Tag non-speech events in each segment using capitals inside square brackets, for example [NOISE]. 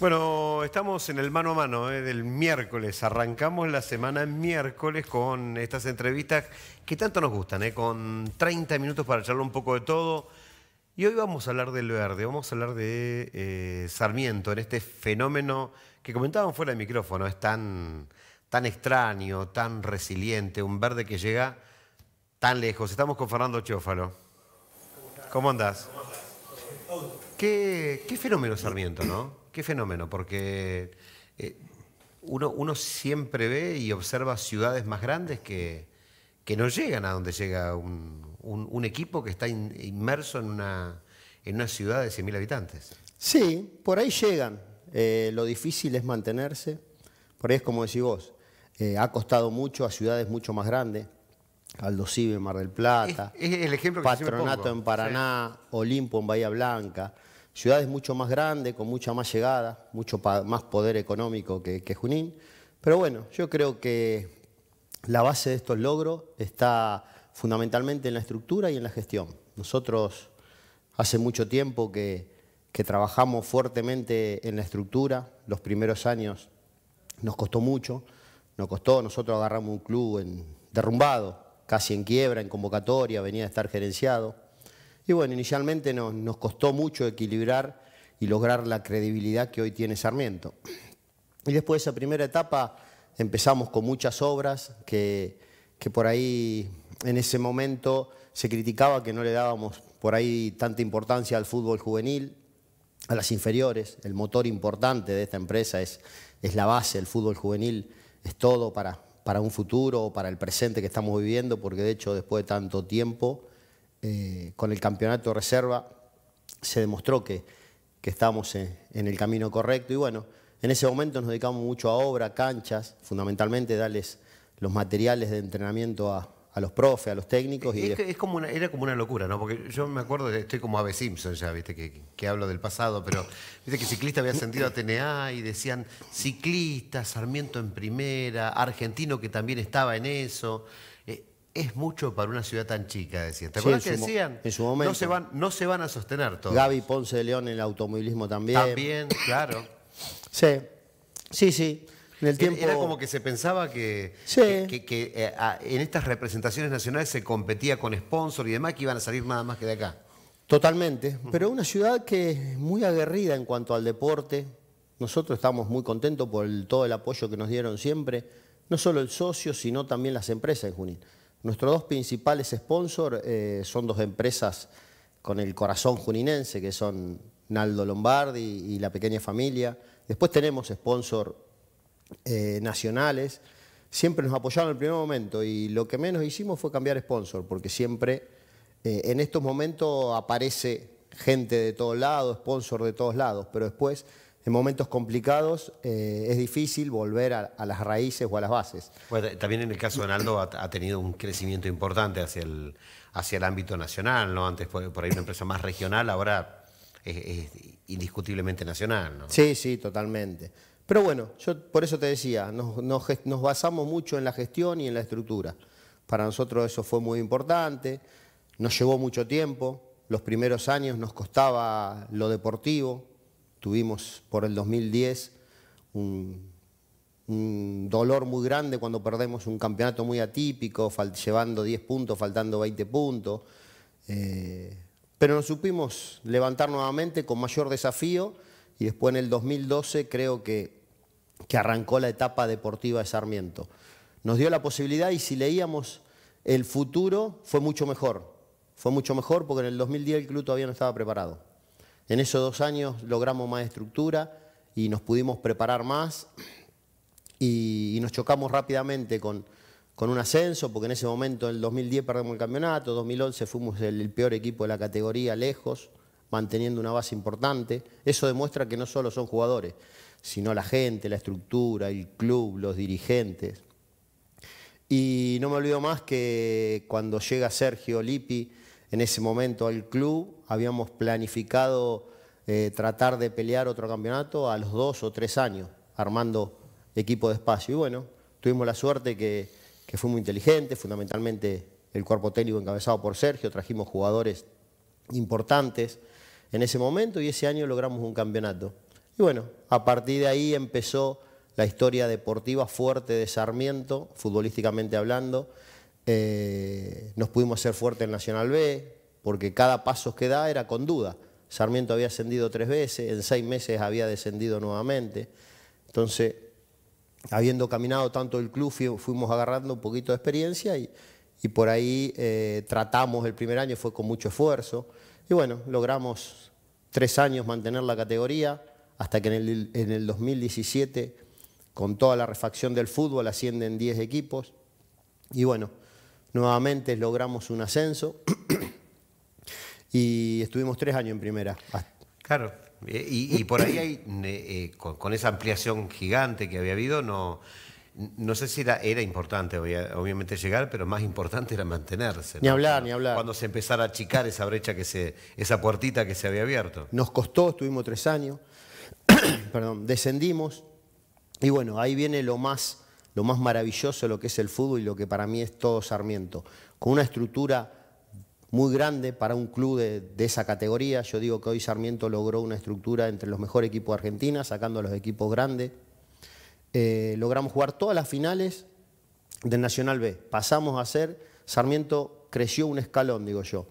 Bueno, estamos en el mano a mano ¿eh? del miércoles. Arrancamos la semana miércoles con estas entrevistas que tanto nos gustan, ¿eh? con 30 minutos para charlar un poco de todo. Y hoy vamos a hablar del verde, vamos a hablar de eh, Sarmiento, en este fenómeno que comentaban fuera del micrófono, es tan, tan extraño, tan resiliente, un verde que llega tan lejos. Estamos con Fernando Chófalo. ¿Cómo andás? ¿Qué, qué fenómeno Sarmiento, no? Qué fenómeno, porque eh, uno, siempre ve y observa ciudades más grandes que, que no llegan a donde llega un, equipo que está inmerso en una, en una ciudad de 100.000 habitantes. Sí, por ahí llegan. Eh, lo difícil es mantenerse. Por ahí es como decís vos, eh, ha costado mucho a ciudades mucho más grandes. Aldo Cibe, Mar del Plata, Patronato en Paraná, Olimpo en Bahía Blanca es mucho más grande, con mucha más llegada, mucho más poder económico que, Junín. Pero bueno, yo creo que la base de estos logros está fundamentalmente en la estructura y en la gestión. Nosotros hace mucho tiempo que, trabajamos fuertemente en la estructura, los primeros años nos costó mucho, nos costó, nosotros agarramos un club en, derrumbado, casi en quiebra, en convocatoria, venía a estar gerenciado, y bueno, inicialmente nos costó mucho equilibrar y lograr la credibilidad que hoy tiene Sarmiento. Y después de esa primera etapa empezamos con muchas obras que, por ahí en ese momento se criticaba que no le dábamos por ahí tanta importancia al fútbol juvenil, a las inferiores. El motor importante de esta empresa es, la base, el fútbol juvenil es todo para, para un futuro, o para el presente que estamos viviendo, porque de hecho después de tanto tiempo eh, con el campeonato reserva se demostró que, que estábamos en, el camino correcto y bueno, en ese momento nos dedicamos mucho a obra, canchas, fundamentalmente darles los materiales de entrenamiento a, los profes, a los técnicos. Y es, como era como una locura, ¿no? Porque yo me acuerdo, estoy como Ave Simpson ya, ¿viste? Que, que hablo del pasado, pero viste que ciclista había ascendido a TNA y decían ciclista, Sarmiento en primera, argentino que también estaba en eso es mucho para una ciudad tan chica, decían. ¿Te que decían? En su momento. No se van, no se van a sostener todos. Gaby Ponce de León en el automovilismo también. También, claro. sí, sí, sí. En el tiempo... Era como que se pensaba que, que, eh, en estas representaciones nacionales se competía con sponsor y demás que iban a salir nada más que de acá. Totalmente, pero una ciudad que es muy aguerrida en cuanto al deporte. Nosotros estamos muy contentos por todo el apoyo que nos dieron siempre, no solo el socio, sino también las empresas en Junín. Nuestros dos principales sponsors eh, son dos empresas con el corazón juninense, que son Naldo Lombardi y La Pequeña Familia. Después tenemos sponsors eh, nacionales. Siempre nos apoyaron en el primer momento y lo que menos hicimos fue cambiar sponsor, porque siempre eh, en estos momentos aparece gente de todos lados, sponsor de todos lados, pero después en momentos complicados eh, es difícil volver a, las raíces o a las bases. Pues, eh, también en el caso de Naldo ha, tenido un crecimiento importante hacia el, hacia el ámbito nacional, ¿no? Antes por, ahí una empresa más regional, ahora es, indiscutiblemente nacional, Sí, sí, totalmente. Pero bueno, yo por eso te decía, nos basamos mucho en la gestión y en la estructura. Para nosotros eso fue muy importante, nos llevó mucho tiempo, los primeros años nos costaba lo deportivo, Tuvimos por el 2010 un, dolor muy grande cuando perdemos un campeonato muy atípico, llevando 10 puntos, faltando 20 puntos. Eh, pero nos supimos levantar nuevamente con mayor desafío y después en el 2012 creo que, que arrancó la etapa deportiva de Sarmiento. Nos dio la posibilidad y si leíamos el futuro fue mucho mejor. Fue mucho mejor porque en el 2010 el club todavía no estaba preparado. En esos dos años logramos más estructura y nos pudimos preparar más y, nos chocamos rápidamente con, un ascenso, porque en ese momento, en el 2010 perdimos el campeonato, 2011 fuimos el, el peor equipo de la categoría, lejos, manteniendo una base importante. Eso demuestra que no solo son jugadores, sino la gente, la estructura, el club, los dirigentes. Y no me olvido más que cuando llega Sergio Lippi, en ese momento al club, habíamos planificado eh, tratar de pelear otro campeonato a los dos o tres años, armando equipo de espacio. Y bueno, tuvimos la suerte que, que fue muy inteligente, fundamentalmente el cuerpo técnico encabezado por Sergio, trajimos jugadores importantes en ese momento y ese año logramos un campeonato. Y bueno, a partir de ahí empezó la historia deportiva fuerte de Sarmiento, futbolísticamente hablando, eh, nos pudimos hacer fuerte en Nacional B, porque cada paso que da era con duda. Sarmiento había ascendido tres veces, en seis meses había descendido nuevamente. Entonces, habiendo caminado tanto el club, fuimos agarrando un poquito de experiencia y, y por ahí eh, tratamos el primer año, fue con mucho esfuerzo. Y bueno, logramos tres años mantener la categoría, hasta que en el, en el 2017, con toda la refacción del fútbol, ascienden 10 equipos. Y bueno, Nuevamente logramos un ascenso [CLEARS THROAT] y estuvimos tres años en primera. Ah. Claro, eh, y, por ahí eh, con, esa ampliación gigante que había habido, no, no sé si era, importante obviamente llegar, pero más importante era mantenerse. Ni hablar, ni hablar. Cuando se empezara a achicar esa brecha, que se, esa puertita que se había abierto. Nos costó, estuvimos tres años, [CLEARS THROAT] perdón, descendimos, y bueno, ahí viene lo más lo más maravilloso de lo que es el fútbol y lo que para mí es todo Sarmiento. Con una estructura muy grande para un club de, esa categoría. Yo digo que hoy Sarmiento logró una estructura entre los mejores equipos de Argentina, sacando a los equipos grandes. Eh, logramos jugar todas las finales del Nacional B. Pasamos a ser, Sarmiento creció un escalón, digo yo.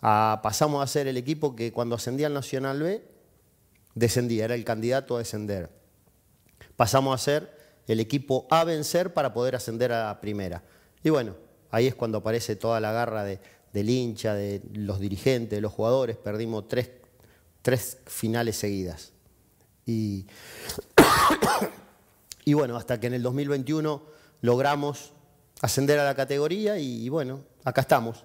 Ah, pasamos a ser el equipo que cuando ascendía al Nacional B, descendía, era el candidato a descender. Pasamos a ser el equipo a vencer para poder ascender a primera. Y bueno, ahí es cuando aparece toda la garra de, del hincha, de los dirigentes, de los jugadores. Perdimos tres, finales seguidas. Y, [COUGHS] y, bueno, hasta que en el 2021 logramos ascender a la categoría y, bueno, acá estamos.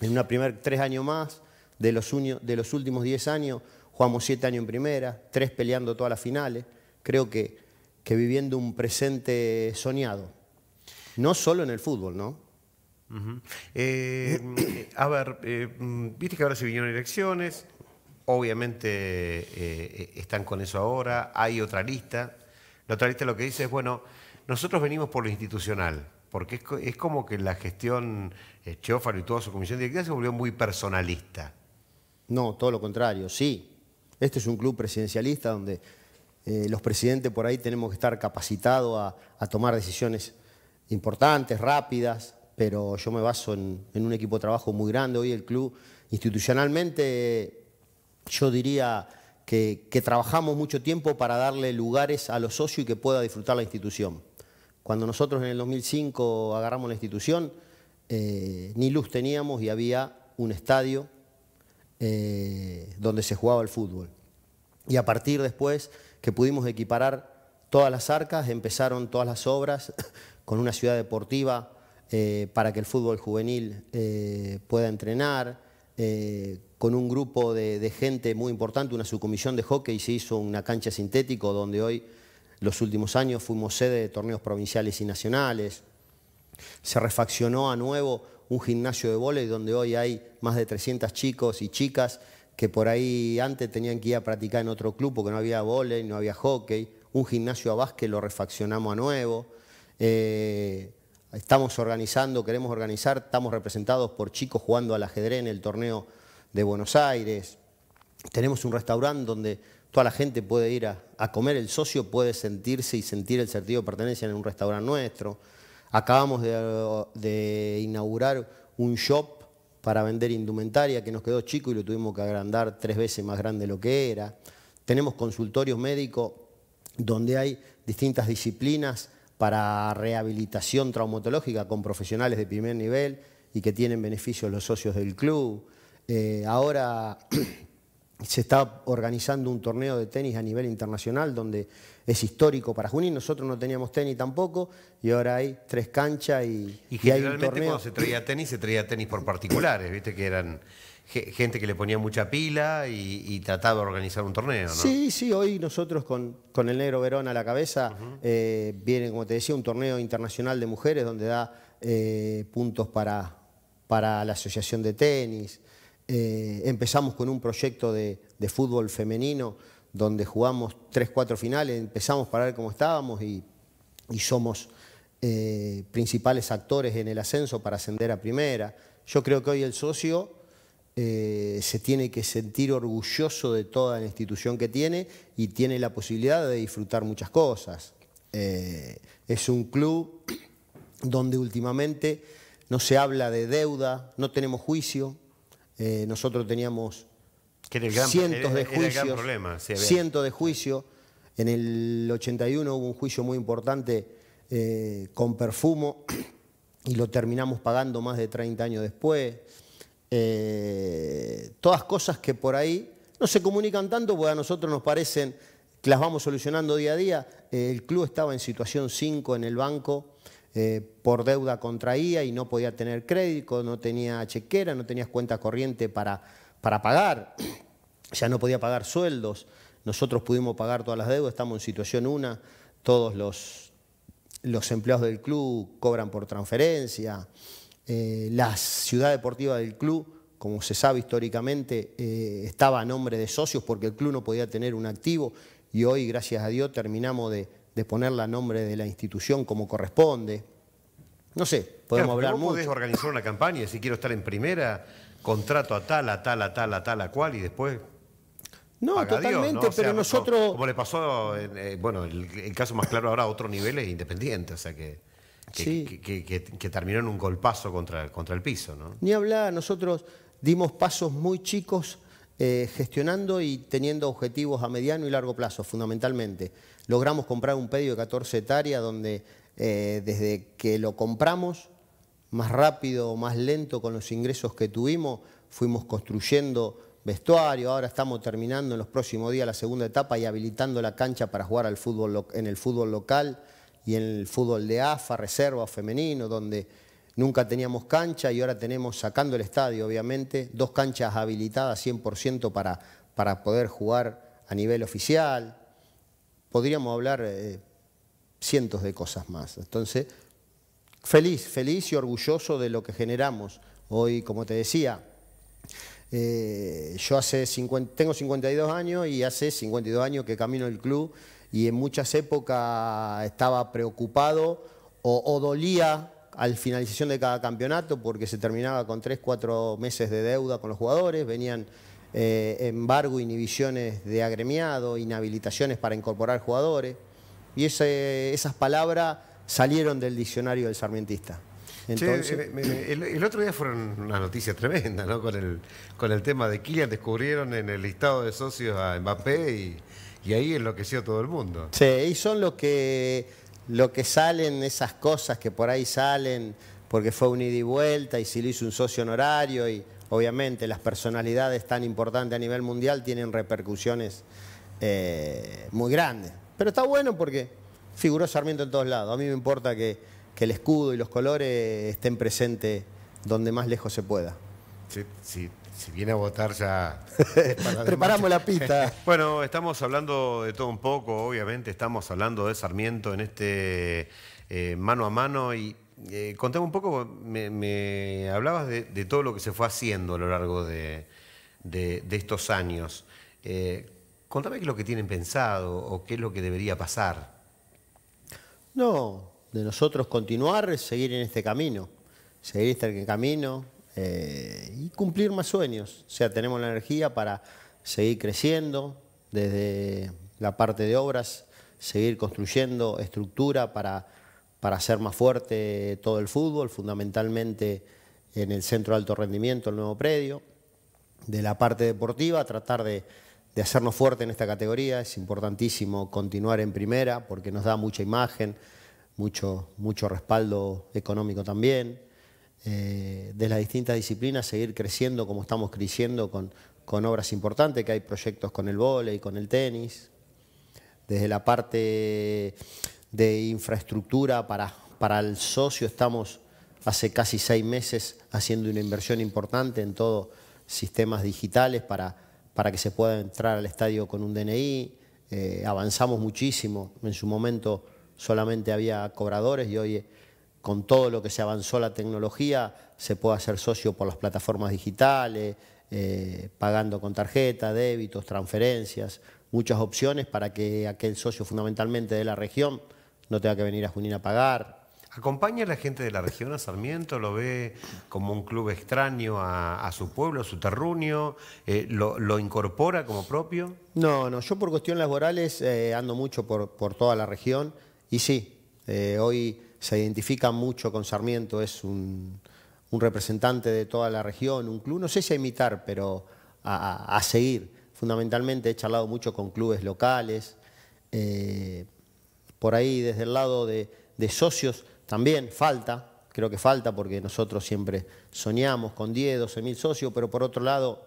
En una primer tres años más, de los, de los últimos diez años, jugamos siete años en primera, tres peleando todas las finales. Creo que que viviendo un presente soñado. No solo en el fútbol, ¿no? Eh, a ver, eh, mm, viste que ahora se vinieron elecciones, obviamente eh, están con eso ahora, hay otra lista. La otra lista lo que dice es, bueno, nosotros venimos por lo institucional, porque es, como que la gestión Chófaro y toda su comisión directiva se volvió muy personalista. No, todo lo contrario, sí. Este es un club presidencialista donde eh, los presidentes por ahí tenemos que estar capacitados a, tomar decisiones importantes, rápidas, pero yo me baso en, un equipo de trabajo muy grande. Hoy el club institucionalmente yo diría que, trabajamos mucho tiempo para darle lugares a los socios y que pueda disfrutar la institución. Cuando nosotros en el 2005 agarramos la institución, eh, ni luz teníamos y había un estadio eh, donde se jugaba el fútbol. Y a partir después que pudimos equiparar todas las arcas, empezaron todas las obras [LAUGHS] con una ciudad deportiva eh, para que el fútbol juvenil eh, pueda entrenar, eh, con un grupo de, gente muy importante, una subcomisión de hockey, se hizo una cancha sintético donde hoy, los últimos años, fuimos sede de torneos provinciales y nacionales. Se refaccionó a nuevo un gimnasio de vóley donde hoy hay más de 300 chicos y chicas que por ahí antes tenían que ir a practicar en otro club porque no había volei, no había hockey, un gimnasio a básquet lo refaccionamos a nuevo, eh, estamos organizando, queremos organizar, estamos representados por chicos jugando al ajedrez en el torneo de Buenos Aires, tenemos un restaurante donde toda la gente puede ir a, comer, el socio puede sentirse y sentir el sentido de pertenencia en un restaurante nuestro, acabamos de inaugurar un shop para vender indumentaria que nos quedó chico y lo tuvimos que agrandar tres veces más grande de lo que era. Tenemos consultorios médicos donde hay distintas disciplinas para rehabilitación traumatológica con profesionales de primer nivel y que tienen beneficios los socios del club. Eh, ahora [CLEARS THROAT] se está organizando un torneo de tenis a nivel internacional donde es histórico para Junín. Nosotros no teníamos tenis tampoco y ahora hay tres canchas y, y, generalmente cuando se traía tenis, se traía tenis por particulares, viste que eran gente que le ponía mucha pila y, trataba de organizar un torneo, ¿no? Sí, sí, hoy nosotros con, el negro Verón a la cabeza eh, viene, como te decía, un torneo internacional de mujeres donde da eh, puntos para, para la asociación de tenis, eh, empezamos con un proyecto de, fútbol femenino donde jugamos 3, 4 finales, empezamos para ver cómo estábamos y, somos eh, principales actores en el ascenso para ascender a primera. Yo creo que hoy el socio eh, se tiene que sentir orgulloso de toda la institución que tiene y tiene la posibilidad de disfrutar muchas cosas. es un club donde últimamente no se habla de deuda, no tenemos juicio, eh, nosotros teníamos cientos de juicios. cientos de juicios. En el 81 hubo un juicio muy importante eh, con perfumo y lo terminamos pagando más de 30 años después. Eh, todas cosas que por ahí no se comunican tanto pues a nosotros nos parecen que las vamos solucionando día a día. el club estaba en situación 5 en el banco eh, por deuda contraía y no podía tener crédito, no tenía chequera, no tenías cuenta corriente para, para pagar, [CLEARS THROAT] ya no podía pagar sueldos. Nosotros pudimos pagar todas las deudas, estamos en situación una, todos los, los empleados del club cobran por transferencia, eh, la ciudad deportiva del club como se sabe históricamente, eh, estaba a nombre de socios porque el club no podía tener un activo y hoy, gracias a Dios, terminamos de, de poner la nombre de la institución como corresponde. No sé, podemos hablar vos mucho. podés organizar una campaña, si quiero estar en primera, contrato a tal, a tal, a tal, a tal, a cual, y después... No, totalmente, pero nosotros... Como, le pasó, eh, bueno, el, caso más claro ahora a otro nivel es Independiente, o sea que... sí. que, que, terminó en un golpazo contra, contra el piso. ¿no? Ni hablar, nosotros dimos pasos muy chicos eh, gestionando y teniendo objetivos a mediano y largo plazo, fundamentalmente. Logramos comprar un pedio de 14 hectáreas donde eh, desde que lo compramos, más rápido o más lento con los ingresos que tuvimos, fuimos construyendo vestuario, ahora estamos terminando en los próximos días la segunda etapa y habilitando la cancha para jugar al fútbol en el fútbol local y en el fútbol de AFA, reserva femenino, donde Nunca teníamos cancha y ahora tenemos, sacando el estadio obviamente, dos canchas habilitadas 100% para, para poder jugar a nivel oficial. Podríamos hablar eh, cientos de cosas más. Entonces, feliz, feliz y orgulloso de lo que generamos. Hoy, como te decía, eh, yo hace tengo 52 años y hace 52 años que camino el club y en muchas épocas estaba preocupado o dolía al finalización de cada campeonato porque se terminaba con 3, 4 meses de deuda con los jugadores, venían eh, embargo, inhibiciones de agremiado, inhabilitaciones para incorporar jugadores. Y esas palabras salieron del diccionario del sarmientista. Eh, el, otro día fueron una noticia tremenda, ¿no? Con el, con el tema de Kylian, descubrieron en el listado de socios a Mbappé y, y ahí enloqueció todo el mundo. Sí, y son los que lo que salen, esas cosas que por ahí salen, porque fue un ida y vuelta y si lo hizo un socio honorario y obviamente las personalidades tan importantes a nivel mundial tienen repercusiones eh, muy grandes. Pero está bueno porque figuró Sarmiento en todos lados. A mí me importa que, el escudo y los colores estén presentes donde más lejos se pueda. Sí, sí, si viene a votar ya. [LAUGHS] Preparamos la pista. [LAUGHS] bueno, estamos hablando de todo un poco, obviamente, estamos hablando de Sarmiento en este eh, mano a mano y. Eh, contame un poco, me, hablabas de, todo lo que se fue haciendo a lo largo de, estos años. Eh, contame qué es lo que tienen pensado o qué es lo que debería pasar. No, de nosotros continuar, seguir en este camino, seguir este camino, eh, y cumplir más sueños. O sea, tenemos la energía para seguir creciendo desde la parte de obras, seguir construyendo estructura para, hacer más fuerte todo el fútbol, fundamentalmente en el centro de alto rendimiento, el nuevo predio. De la parte deportiva, tratar de, de hacernos fuerte en esta categoría. Es importantísimo continuar en primera porque nos da mucha imagen, mucho, mucho respaldo económico también. Eh, de las distintas disciplinas, seguir creciendo como estamos creciendo con, obras importantes, que hay proyectos con el vóley, con el tenis, desde la parte de infraestructura para, para el socio estamos hace casi seis meses haciendo una inversión importante en todos sistemas digitales para, para que se pueda entrar al estadio con un DNI. Eh, avanzamos muchísimo. En su momento solamente había cobradores y hoy con todo lo que se avanzó la tecnología, se puede hacer socio por las plataformas digitales, eh, pagando con tarjeta, débitos, transferencias, muchas opciones para que aquel socio fundamentalmente de la región no tenga que venir a Junín a pagar. ¿Acompaña a la gente de la región a Sarmiento? ¿Lo ve como un club extraño a, su pueblo, a su terruño? Eh, lo, incorpora como propio? No, no, yo por cuestiones laborales eh, ando mucho por, toda la región y sí, hoy se identifica mucho con Sarmiento, es un, representante de toda la región, un club, no sé si a imitar, pero a, seguir. Fundamentalmente he charlado mucho con clubes locales, eh, por ahí desde el lado de, socios también falta, creo que falta porque nosotros siempre soñamos con 10, 12 mil socios, pero por otro lado,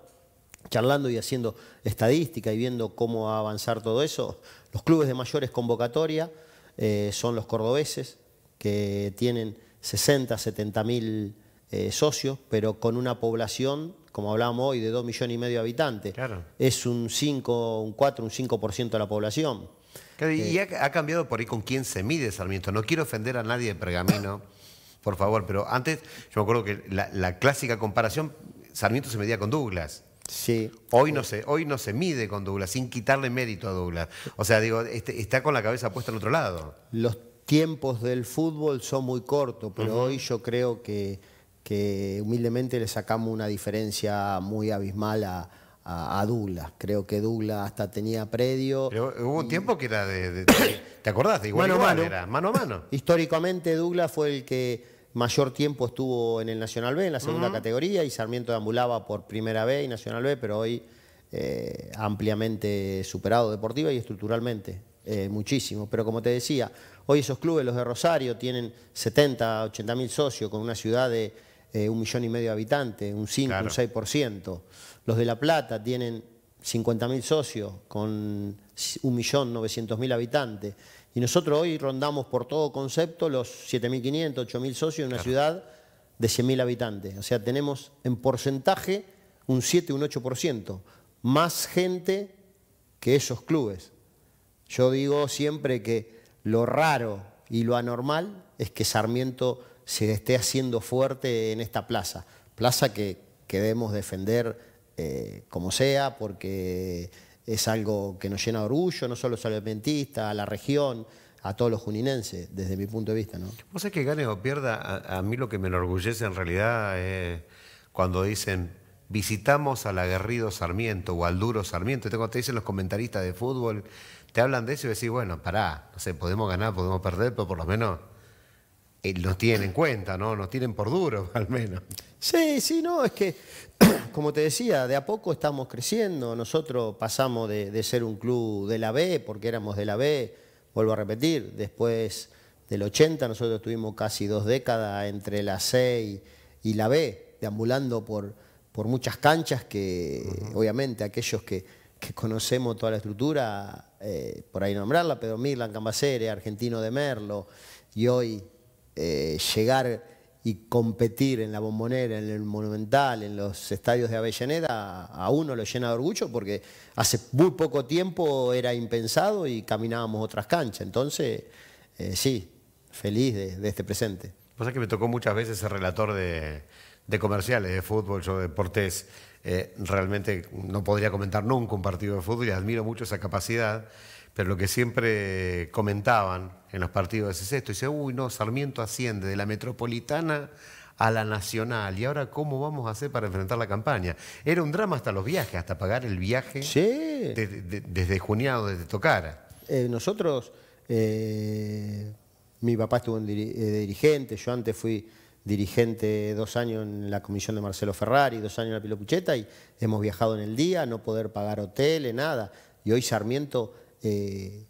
charlando y haciendo estadística y viendo cómo va a avanzar todo eso, los clubes de mayores convocatoria eh, son los cordobeses, que tienen 60, 70 mil eh, socios, pero con una población, como hablábamos hoy, de 2 millones y medio de habitantes. Claro. Es un 5, un 4, un 5% de la población. Claro, y eh, ha, cambiado por ahí con quién se mide, Sarmiento. No quiero ofender a nadie de pergamino, [COUGHS] por favor, pero antes yo me acuerdo que la, clásica comparación, Sarmiento se medía con Douglas. Sí. Hoy no, se, hoy no se mide con Douglas, sin quitarle mérito a Douglas. O sea, digo, este, está con la cabeza puesta en otro lado. Los tiempos del fútbol son muy cortos, pero hoy yo creo que, humildemente le sacamos una diferencia muy abismal a, Douglas. Creo que Douglas hasta tenía predio. hubo un tiempo que era de... [COUGHS] ¿Te acordás? Igual, mano, igual mano. mano a mano. [LAUGHS] Históricamente Douglas fue el que mayor tiempo estuvo en el Nacional B, en la segunda categoría, y Sarmiento deambulaba por primera B y Nacional B, pero hoy eh, ampliamente superado deportiva y estructuralmente. Eh, muchísimo. Pero como te decía, hoy esos clubes, los de Rosario, tienen 70, 80 mil socios con una ciudad de eh, un millón y medio de habitantes, un 5, un 6%. Los de La Plata tienen 50 mil socios con un millón 900 mil habitantes. Y nosotros hoy rondamos por todo concepto los 7.500, 8.000 socios en una ciudad de 100.000 habitantes. O sea, tenemos en porcentaje un 7, un 8%, más gente que esos clubes. Yo digo siempre que lo raro y lo anormal es que Sarmiento se esté haciendo fuerte en esta plaza, plaza que, queremos debemos defender eh, como sea, porque es algo que nos llena de orgullo, no solo a los a la región, a todos los juninenses, desde mi punto de vista. ¿no? Vos sabés que gane o pierda, a, mí lo que me enorgullece en realidad es cuando dicen visitamos al aguerrido Sarmiento o al duro Sarmiento, cuando te dicen los comentaristas de fútbol, te hablan de eso y decís, bueno, pará, no sé, podemos ganar, podemos perder, pero por lo menos nos eh, tienen en cuenta, ¿no? Nos tienen por duro, [LAUGHS] al menos. Sí, sí, no, es que, [CLEARS THROAT] como te decía, de a poco estamos creciendo. Nosotros pasamos de, ser un club de la B, porque éramos de la B, vuelvo a repetir, después del 80 nosotros tuvimos casi dos décadas entre la C y, la B, deambulando por, por muchas canchas que, obviamente, aquellos que, que conocemos toda la estructura, eh, por ahí nombrarla, Pedro Mirlan Cambacere, argentino de Merlo, y hoy eh, llegar y competir en la bombonera, en el monumental, en los estadios de Avellaneda, a uno lo llena de orgullo porque hace muy poco tiempo era impensado y caminábamos otras canchas. Entonces, eh, sí, feliz de, este presente. cosa que me tocó muchas veces el relator de, de comerciales de fútbol, yo de deportes, eh, realmente no podría comentar nunca un partido de fútbol y admiro mucho esa capacidad, pero lo que siempre comentaban en los partidos es esto, dice, uy, no, Sarmiento asciende de la metropolitana a la nacional y ahora cómo vamos a hacer para enfrentar la campaña. Era un drama hasta los viajes, hasta pagar el viaje desde Juniado, desde Tocara. Eh, nosotros, eh, mi papá estuvo en dirigente, yo antes fui dirigente dos años en la comisión de Marcelo Ferrari, dos años en la Pilopucheta y hemos viajado en el día, no poder pagar hoteles, nada. Y hoy Sarmiento eh,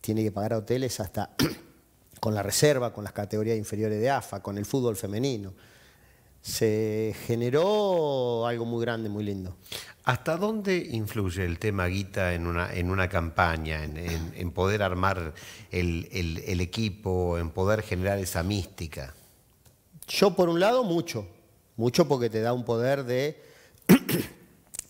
tiene que pagar hoteles hasta [CLEARS THROAT] con la reserva, con las categorías inferiores de AFA, con el fútbol femenino. Se generó algo muy grande, muy lindo. ¿Hasta dónde influye el tema guita en una, en una campaña, en, poder armar el equipo, en poder generar esa mística? Yo, por un lado, mucho. Mucho porque te da un poder de [CLEARS THROAT]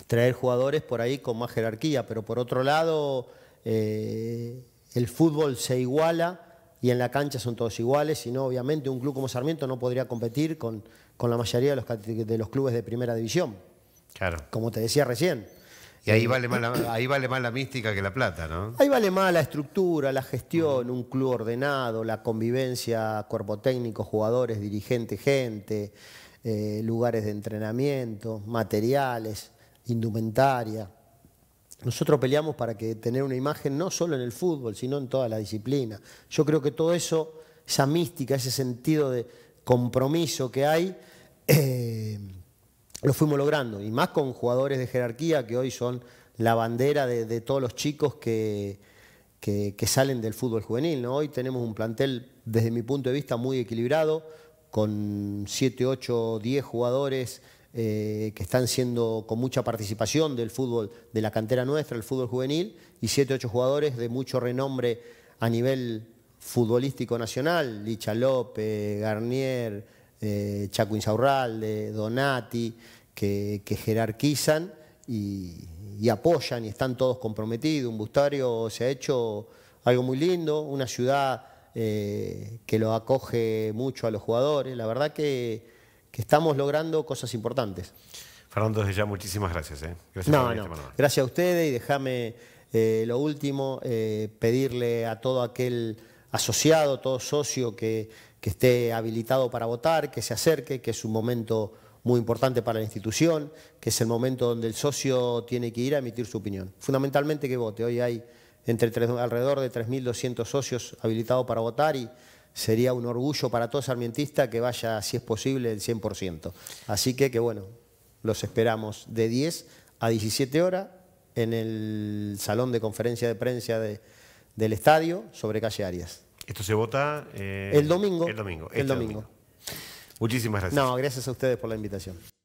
traer jugadores por ahí con más jerarquía, pero por otro lado, eh, el fútbol se iguala y en la cancha son todos iguales, Sino no, obviamente, un club como Sarmiento no podría competir con, la mayoría de los, de los clubes de primera división. Claro. Como te decía recién, y ahí vale, más la, ahí vale más la mística que la plata, ¿no? Ahí vale más la estructura, la gestión, un club ordenado, la convivencia, cuerpo técnico, jugadores, dirigente, gente, eh, lugares de entrenamiento, materiales, indumentaria. Nosotros peleamos para que tener una imagen no solo en el fútbol, sino en toda la disciplina. Yo creo que todo eso, esa mística, ese sentido de compromiso que hay, eh, lo fuimos logrando, y más con jugadores de jerarquía que hoy son la bandera de, todos los chicos que, que, salen del fútbol juvenil. ¿no? Hoy tenemos un plantel, desde mi punto de vista, muy equilibrado, con 7, 8, 10 jugadores eh, que están siendo con mucha participación del fútbol, de la cantera nuestra, el fútbol juvenil, y 7, 8 jugadores de mucho renombre a nivel futbolístico nacional, Licha López, Garnier, eh, Chaco Insaurralde, Donati, que, jerarquizan y, apoyan y están todos comprometidos. Un Bustario se ha hecho algo muy lindo, una ciudad eh, que lo acoge mucho a los jugadores. La verdad que, estamos logrando cosas importantes. Fernando, desde ya muchísimas gracias. ¿eh? gracias a ustedes y déjame eh, lo último, pedirle a todo aquel asociado, todo socio que, esté habilitado para votar, que se acerque, que es un momento muy importante para la institución, que es el momento donde el socio tiene que ir a emitir su opinión. Fundamentalmente que vote. Hoy hay alrededor de 3.200 socios habilitados para votar y sería un orgullo para todo sarmientista que vaya, si es posible, el 100%. Así que, que bueno, los esperamos de 10 a 17 horas en el salón de conferencia de prensa de del estadio sobre calle Arias. Esto se vota eh, el domingo. El este domingo. domingo. Muchísimas gracias. No, gracias a ustedes por la invitación.